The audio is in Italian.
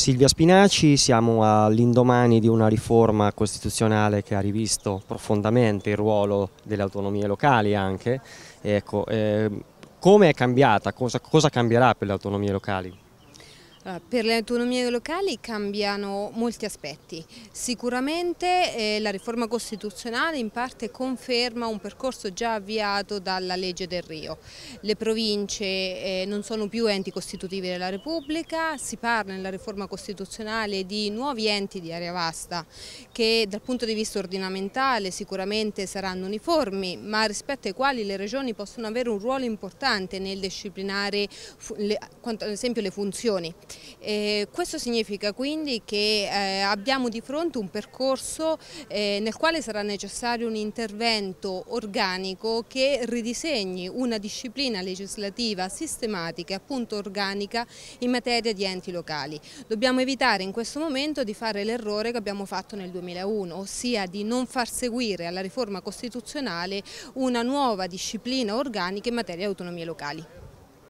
Silvia Spinaci, siamo all'indomani di una riforma costituzionale che ha rivisto profondamente il ruolo delle autonomie locali anche. Ecco, eh, come è cambiata, cosa, cosa cambierà per le autonomie locali? Per le autonomie locali cambiano molti aspetti. Sicuramente eh, la riforma costituzionale in parte conferma un percorso già avviato dalla legge del Rio. Le province eh, non sono più enti costitutivi della Repubblica, si parla nella riforma costituzionale di nuovi enti di area vasta che dal punto di vista ordinamentale sicuramente saranno uniformi, ma rispetto ai quali le regioni possono avere un ruolo importante nel disciplinare le, ad esempio le funzioni eh, questo significa quindi che eh, abbiamo di fronte un percorso eh, nel quale sarà necessario un intervento organico che ridisegni una disciplina legislativa sistematica e appunto organica in materia di enti locali. Dobbiamo evitare in questo momento di fare l'errore che abbiamo fatto nel 2001, ossia di non far seguire alla riforma costituzionale una nuova disciplina organica in materia di autonomie locali.